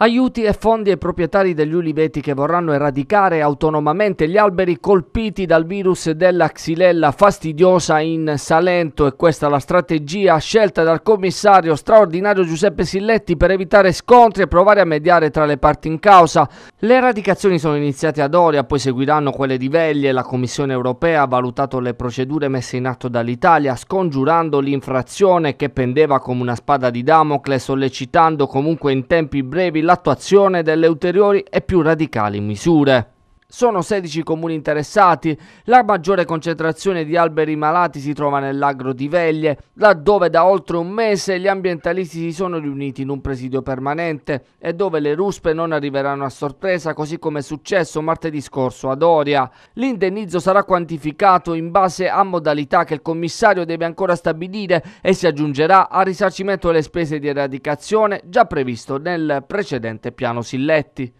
aiuti e fondi ai proprietari degli uliveti che vorranno eradicare autonomamente gli alberi colpiti dal virus della xylella fastidiosa in Salento e questa è la strategia scelta dal commissario straordinario Giuseppe Silletti per evitare scontri e provare a mediare tra le parti in causa. Le eradicazioni sono iniziate ad Oria, poi seguiranno quelle di Veglie. La Commissione europea ha valutato le procedure messe in atto dall'Italia, scongiurando l'infrazione che pendeva come una spada di Damocle, sollecitando comunque in tempi brevi l'attuazione delle ulteriori e più radicali misure. Sono 16 comuni interessati, la maggiore concentrazione di alberi malati si trova nell'agro di Veglie, laddove da oltre un mese gli ambientalisti si sono riuniti in un presidio permanente e dove le ruspe non arriveranno a sorpresa così come è successo martedì scorso ad Oria. L'indennizzo sarà quantificato in base a modalità che il commissario deve ancora stabilire e si aggiungerà al risarcimento delle spese di eradicazione già previsto nel precedente piano Silletti.